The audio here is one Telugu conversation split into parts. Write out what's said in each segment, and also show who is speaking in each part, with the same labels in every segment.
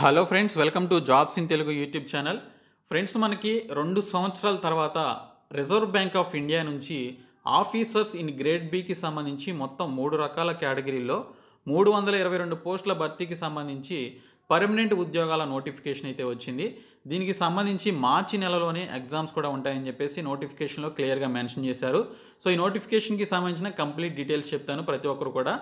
Speaker 1: hello friends welcome to jobs in Telugu YouTube channel friends మనకి రెండు సంవత్సరాల తర్వాత రిజర్వ్ బ్యాంక్ ఆఫ్ ఇండియా నుంచి ఆఫీసర్స్ ఇన్ గ్రేడ్ బికి సంబంధించి మొత్తం మూడు రకాల కేటగిరీల్లో మూడు వందల ఇరవై రెండు పోస్టుల భర్తీకి సంబంధించి పర్మనెంట్ ఉద్యోగాల నోటిఫికేషన్ అయితే వచ్చింది దీనికి సంబంధించి మార్చి నెలలోనే ఎగ్జామ్స్ కూడా ఉంటాయని చెప్పేసి నోటిఫికేషన్లో క్లియర్గా మెన్షన్ చేశారు సో ఈ నోటిఫికేషన్కి సంబంధించిన కంప్లీట్ డీటెయిల్స్ చెప్తాను ప్రతి ఒక్కరు కూడా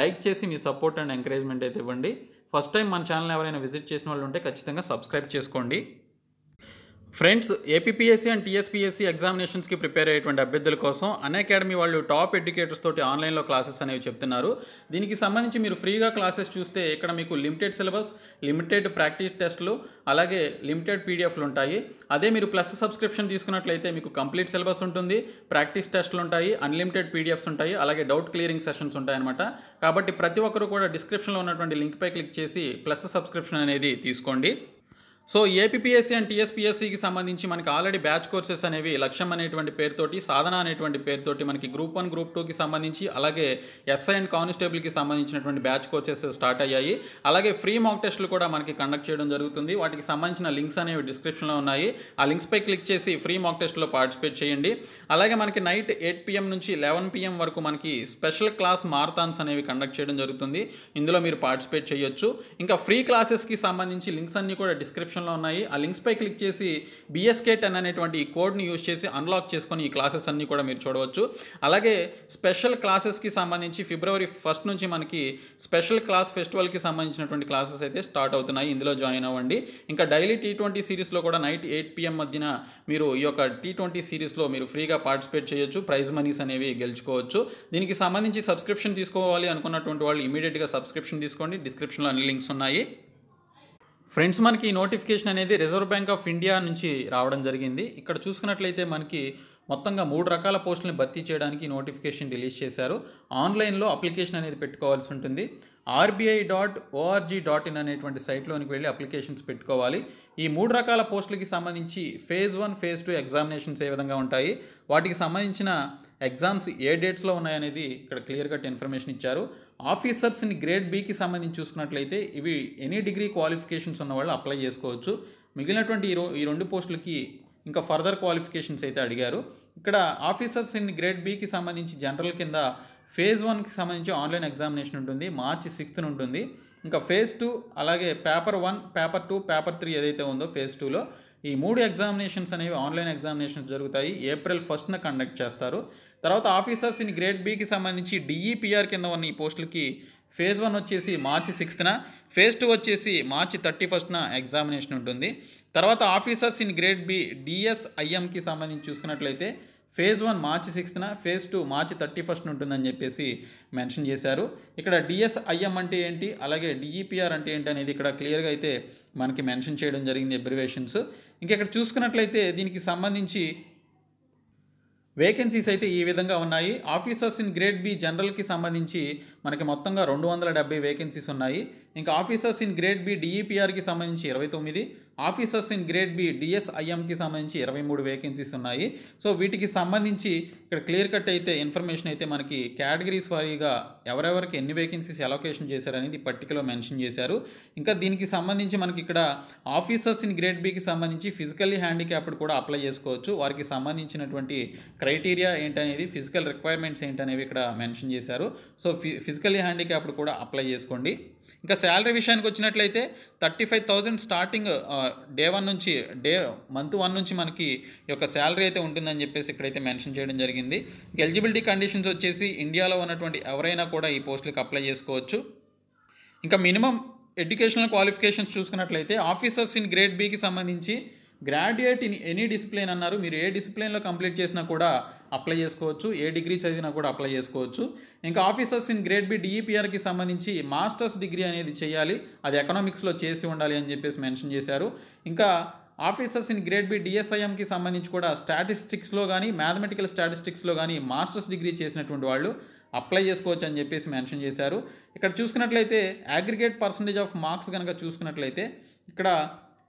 Speaker 1: లైక్ చేసి మీ సపోర్ట్ అండ్ ఎంకరేజ్మెంట్ అయితే ఇవ్వండి ఫస్ట్ టైం మన ఛానల్ ఎవరైనా విజిట్ చేసిన వాళ్ళు ఉంటే ఖచ్చితంగా సబ్స్క్రైబ్ చేసుకోండి ఫ్రెండ్స్ ఏపీఎస్సీ అండ్ టీఎస్పీఎస్సీ ఎగ్జామినేషన్స్కి ప్రిపేర్ అయ్యేటువంటి అభ్యర్థుల కోసం అకాడమీ వాళ్ళు టాప్ ఎడ్యుకేటర్స్ తోటి ఆన్లైన్లో క్లాసెస్ అనేవి చెప్తున్నారు దీనికి సంబంధించి మీరు ఫ్రీగా క్లాసెస్ చూస్తే ఇక్కడ మీకు లిమిటెడ్ సిలబస్ లిమిటెడ్ ప్రాక్టీస్ టెస్టులు అలాగే లిమిటెడ్ పీడిఎఫ్లు ఉంటాయి అదే మీరు ప్లస్ సబ్స్క్రిప్షన్ తీసుకున్నట్లయితే మీకు కంప్లీట్ సిలబస్ ఉంటుంది ప్రాక్టీస్ టెస్టులు ఉంటాయి అన్లిమిటెడ్ పీడిఎఫ్స్ ఉంటాయి అలాగే డౌట్ క్లియరింగ్ సెషన్స్ ఉంటాయన్నమాట కాబట్టి ప్రతి ఒక్కరు కూడా డిస్క్రిప్షన్లో ఉన్నటువంటి లింక్పై క్లిక్ చేసి ప్లస్ సబ్స్క్రిప్షన్ అనేది తీసుకోండి సో ఏపీఎస్సీ అండ్ టీఎస్పీఎస్సీకి సంబంధించి మనకి ఆల్రెడీ బ్యాచ్ కోర్సెస్ అనేవి లక్ష్యం అనేటువంటి పేరుతోటి సాధన అనేటువంటి పేరుతోటి మనకి గ్రూప్ వన్ గ్రూప్ టూకి సంబంధించి అలాగే ఎస్ఐ అండ్ కానిస్టేబుల్కి సంబంధించినటువంటి బ్యాచ్ కోర్సెస్ స్టార్ట్ అయ్యాయి అలాగే ఫ్రీ మాక్ టెస్టులు కూడా మనకి కండక్ట్ చేయడం జరుగుతుంది వాటికి సంబంధించిన లింక్స్ అనేవి డిస్క్రిప్షన్లో ఉన్నాయి ఆ లింక్స్పై క్లిక్ చేసి ఫ్రీ మాక్ టెస్ట్లో పార్టిసిపేట్ చేయండి అలాగే మనకి నైట్ ఎయిట్ పిఎం నుంచి లెవెన్ పిఎం వరకు మనకి స్పెషల్ క్లాస్ మారథాన్స్ అనేవి కండక్ట్ చేయడం జరుగుతుంది ఇందులో మీరు పార్టిసిపేట్ చేయొచ్చు ఇంకా ఫ్రీ క్లాసెస్కి సంబంధించి లింక్స్ అన్నీ కూడా డిస్క్రిప్షన్ డిస్క్రిప్షన్లో ఉన్నాయి ఆ లింక్స్పై క్లిక్ చేసి బిఎస్కే టెన్ అనేటువంటి ఈ కోడ్ని యూజ్ చేసి అన్లాక్ చేసుకొని ఈ క్లాసెస్ అన్నీ కూడా మీరు చూడవచ్చు అలాగే స్పెషల్ క్లాసెస్కి సంబంధించి ఫిబ్రవరి ఫస్ట్ నుంచి మనకి స్పెషల్ క్లాస్ ఫెస్టివల్కి సంబంధించినటువంటి క్లాసెస్ అయితే స్టార్ట్ అవుతున్నాయి ఇందులో జాయిన్ అవ్వండి ఇంకా డైలీ టీ ట్వంటీ సిరీస్లో కూడా నైట్ ఎయిట్ పిఎం మధ్యన మీరు ఈ యొక్క టీ ట్వంటీ సిరీస్లో మీరు ఫ్రీగా పార్టిసిపేట్ చేయొచ్చు ప్రైజ్ మనీస్ అనేవి గెలుచుకోవచ్చు దీనికి సంబంధించి సబ్స్క్రిప్షన్ తీసుకోవాలి అనుకున్నటువంటి వాళ్ళు ఇమీడియట్గా సబ్స్క్రిప్షన్ తీసుకోండి డిస్క్రిప్షన్లో అన్ని లింక్స్ ఉన్నాయి ఫ్రెండ్స్ మనకి నోటిఫికేషన్ అనేది రిజర్వ్ బ్యాంక్ ఆఫ్ ఇండియా నుంచి రావడం జరిగింది ఇక్కడ చూసుకున్నట్లయితే మనకి మొత్తంగా మూడు రకాల పోస్టులను భర్తీ చేయడానికి నోటిఫికేషన్ రిలీజ్ చేశారు ఆన్లైన్లో అప్లికేషన్ అనేది పెట్టుకోవాల్సి ఉంటుంది RBI dot ORG dot in అనేటువంటి సైట్లోనికి వెళ్ళి అప్లికేషన్స్ పెట్టుకోవాలి ఈ మూడు రకాల పోస్టులకి సంబంధించి phase one phase two examinations ఏ విధంగా ఉంటాయి వాటికి సంబంధించిన ఎగ్జామ్స్ ఏ డేట్స్లో ఉన్నాయనేది ఇక్కడ క్లియర్ కట్ ఇన్ఫర్మేషన్ ఇచ్చారు ఆఫీసర్స్ని గ్రేడ్ బీకి సంబంధించి చూసుకున్నట్లయితే ఇవి ఎనీ డిగ్రీ క్వాలిఫికేషన్స్ ఉన్న వాళ్ళు అప్లై చేసుకోవచ్చు మిగిలినటువంటి ఈ ఈ రెండు పోస్టులకి ఇంకా ఫర్దర్ క్వాలిఫికేషన్స్ అయితే అడిగారు ఇక్కడ ఆఫీసర్స్ ఇన్ గ్రేడ్ బీకి సంబంధించి జనరల్ కింద ఫేజ్ వన్కి సంబంధించి ఆన్లైన్ ఎగ్జామినేషన్ ఉంటుంది మార్చి సిక్స్త్ ఉంటుంది ఇంకా ఫేజ్ టూ అలాగే paper one paper two paper three ఏదైతే ఉందో ఫేజ్ టూలో ఈ మూడు ఎగ్జామినేషన్స్ అనేవి ఆన్లైన్ ఎగ్జామినేషన్స్ జరుగుతాయి ఏప్రిల్ ఫస్ట్న కండక్ట్ చేస్తారు తర్వాత ఆఫీసర్స్ ఇన్ గ్రేడ్ బీకి సంబంధించి డిఈపిఆర్ e కింద ఉన్న ఈ పోస్టులకి ఫేజ్ వన్ వచ్చేసి మార్చి సిక్స్త్న ఫేజ్ టూ వచ్చేసి మార్చి థర్టీ ఫస్ట్న ఎగ్జామినేషన్ ఉంటుంది తర్వాత ఆఫీసర్స్ ఇన్ గ్రేడ్ బి డిఎస్ఐఎంకి సంబంధించి చూసుకున్నట్లయితే ఫేజ్ వన్ మార్చి సిక్స్త్న phase two March thirty first ఉంటుందని చెప్పేసి మెన్షన్ చేశారు ఇక్కడ డిఎస్ఐఎం అంటే ఏంటి అలాగే డిఈపిఆర్ e అంటే ఏంటి అనేది ఇక్కడ క్లియర్గా అయితే మనకి మెన్షన్ చేయడం జరిగింది ఎబ్రివేషన్స్ ఇక్కడ చూసుకున్నట్లయితే దీనికి సంబంధించి వేకెన్సీస్ అయితే ఈ విధంగా ఉన్నాయి ఆఫీసర్స్ ఇన్ గ్రేడ్ బి జనరల్కి సంబంధించి మనకి మొత్తంగా రెండు వందల డెబ్బై వేకెన్సీస్ ఉన్నాయి ఇంకా ఆఫీసర్స్ ఇన్ గ్రేడ్ బి డిఈపిఆర్కి సంబంధించి ఇరవై తొమ్మిది ఆఫీసర్స్ ఇన్ గ్రేడ్ బి డిఎస్ఐఎంకి సంబంధించి ఇరవై మూడు వేకెన్సీస్ ఉన్నాయి సో వీటికి సంబంధించి ఇక్కడ క్లియర్ కట్ అయితే ఇన్ఫర్మేషన్ అయితే మనకి కేటగిరీస్ వారీగా ఎవరెవరికి ఎన్ని వేకెన్సీస్ అలొకేషన్ చేశారనేది పట్టికలో మెన్షన్ చేశారు ఇంకా దీనికి సంబంధించి మనకి ఇక్కడ ఆఫీసర్స్ ఇన్ గ్రేడ్ బికి సంబంధించి ఫిజికల్లీ హ్యాండిక్యాప్డ్ కూడా అప్లై చేసుకోవచ్చు వారికి సంబంధించినటువంటి క్రైటీరియా ఏంటనేది ఫిజికల్ రిక్వైర్మెంట్స్ ఏంటనేవి ఇక్కడ మెన్షన్ చేశారు సో ఫి ఫిజికల్లీ హ్యాండిక్యాప్డ్ కూడా అప్లై చేసుకోండి ఇంకా శాలరీ విషయానికి వచ్చినట్లయితే thirty five thousand starting day one నుంచి డే మంత్ వన్ నుంచి మనకి ఈ యొక్క శాలరీ అయితే ఉంటుందని చెప్పేసి ఇక్కడైతే మెన్షన్ చేయడం జరిగింది ఎలిజిబిలిటీ కండిషన్స్ వచ్చేసి ఇండియాలో ఉన్నటువంటి ఎవరైనా కూడా ఈ పోస్టులకు అప్లై చేసుకోవచ్చు ఇంకా మినిమం ఎడ్యుకేషనల్ క్వాలిఫికేషన్స్ చూసుకున్నట్లయితే ఆఫీసర్స్ ఇన్ గ్రేడ్ బీకి సంబంధించి గ్రాడ్యుయేట్ ఇన్ ఎనీ డిసిప్లిన్ అన్నారు మీరు ఏ డిసిప్లిన్లో కంప్లీట్ చేసినా కూడా అప్లై చేసుకోవచ్చు ఏ డిగ్రీ చదివినా కూడా అప్లై చేసుకోవచ్చు ఇంకా ఆఫీసర్స్ ఇన్ గ్రేడ్ బి డిఈపిఆర్కి సంబంధించి మాస్టర్స్ డిగ్రీ అనేది చేయాలి అది ఎకనామిక్స్లో చేసి ఉండాలి అని చెప్పేసి మెన్షన్ చేశారు ఇంకా ఆఫీసర్స్ ఇన్ గ్రేడ్ బి డిఎస్ఐఎంకి సంబంధించి కూడా స్టాటిస్టిక్స్లో కానీ మ్యాథమెటికల్ స్టాటిస్టిక్స్లో కానీ మాస్టర్స్ డిగ్రీ చేసినటువంటి వాళ్ళు అప్లై చేసుకోవచ్చు అని చెప్పేసి మెన్షన్ చేశారు ఇక్కడ చూసుకున్నట్లయితే అగ్రిగేట్ పర్సంటేజ్ ఆఫ్ మార్క్స్ కనుక చూసుకున్నట్లయితే ఇక్కడ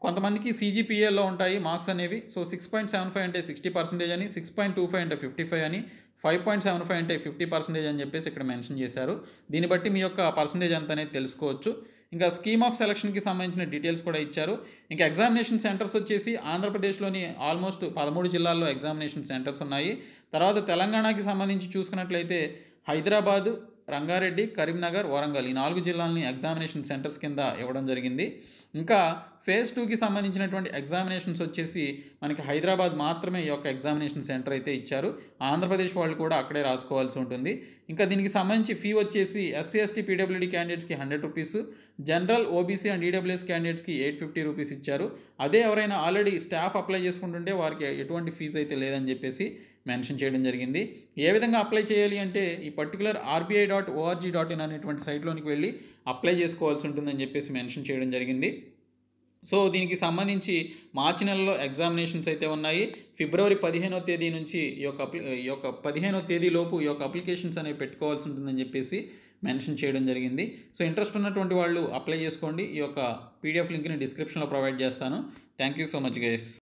Speaker 1: కొంతమందికి సీజీపీఏలో ఉంటాయి మార్క్స్ అనేవి so six point seven five అంటే సిక్స్టీ పర్సెంటేజ్ అని సిక్స్ పాయింట్ టూ ఫైవ్ అంటే ఫిఫ్టీ ఫైవ్ అని ఫైవ్ పాయింట్ సెవెన్ ఫైవ్ అంటే ఫిఫ్టీ పర్సెంటేజ్ అని చెప్పేసి ఇక్కడ మెన్షన్ చేశారు దీన్ని బట్టి మీ యొక్క పర్సెంటేజ్ ఎంత అనేది తెలుసుకోవచ్చు ఇంకా స్కీమ్ ఆఫ్ సెలక్షన్కి సంబంధించిన డీటెయిల్స్ కూడా ఇచ్చారు ఇంకా ఎగ్జామినేషన్ సెంటర్స్ వచ్చేసి ఆంధ్రప్రదేశ్లోని ఆల్మోస్ట్ పదమూడు జిల్లాల్లో ఎగ్జామినేషన్ సెంటర్స్ ఉన్నాయి తర్వాత తెలంగాణకి సంబంధించి చూసుకున్నట్లయితే హైదరాబాద్ రంగారెడ్డి కరీంనగర్ వరంగల్ ఈ నాలుగు జిల్లాలని ఎగ్జామినేషన్ సెంటర్స్ కింద ఇవ్వడం జరిగింది ఇంకా ఫేజ్ టూకి సంబంధించినటువంటి ఎగ్జామినేషన్స్ వచ్చేసి మనకి హైదరాబాద్ మాత్రమే ఈ యొక్క ఎగ్జామినేషన్ సెంటర్ అయితే ఇచ్చారు ఆంధ్రప్రదేశ్ వాళ్ళు కూడా అక్కడే రాసుకోవాల్సి ఉంటుంది ఇంకా దీనికి సంబంధించి ఫీ వచ్చేసి ఎస్సీ ఎస్టీ పీడబ్ల్యూడి క్యాండిడేట్స్కి hundred rupees general OBC and EWS క్యాండిడేట్స్కి ఎయిట్ ఫిఫ్టీ రూపీస్ ఇచ్చారు అదే ఎవరైనా ఆల్రెడీ స్టాఫ్ అప్లై చేసుకుంటుంటే వారికి ఎటువంటి ఫీజు అయితే లేదని చెప్పేసి మెన్షన్ చేయడం జరిగింది ఏ విధంగా అప్లై చేయాలి అంటే ఈ particular RBI dot ORG dot in అనేటువంటి సైట్లోనికి వెళ్ళి అప్లై చేసుకోవాల్సి ఉంటుందని చెప్పేసి మెన్షన్ చేయడం జరిగింది సో దీనికి సంబంధించి మార్చి నెలలో ఎగ్జామినేషన్స్ అయితే ఉన్నాయి ఫిబ్రవరి పదిహేనో తేదీ నుంచి ఈ యొక్క ఈ యొక్క పదిహేనో తేదీలోపు ఈ యొక్క అప్లికేషన్స్ అనేవి పెట్టుకోవాల్సి ఉంటుందని చెప్పేసి మెన్షన్ చేయడం జరిగింది సో ఇంట్రెస్ట్ ఉన్నటువంటి వాళ్ళు అప్లై చేసుకోండి ఈ యొక్క పీడిఎఫ్ లింక్ని డిస్క్రిప్షన్లో ప్రొవైడ్ చేస్తాను thank you so much guys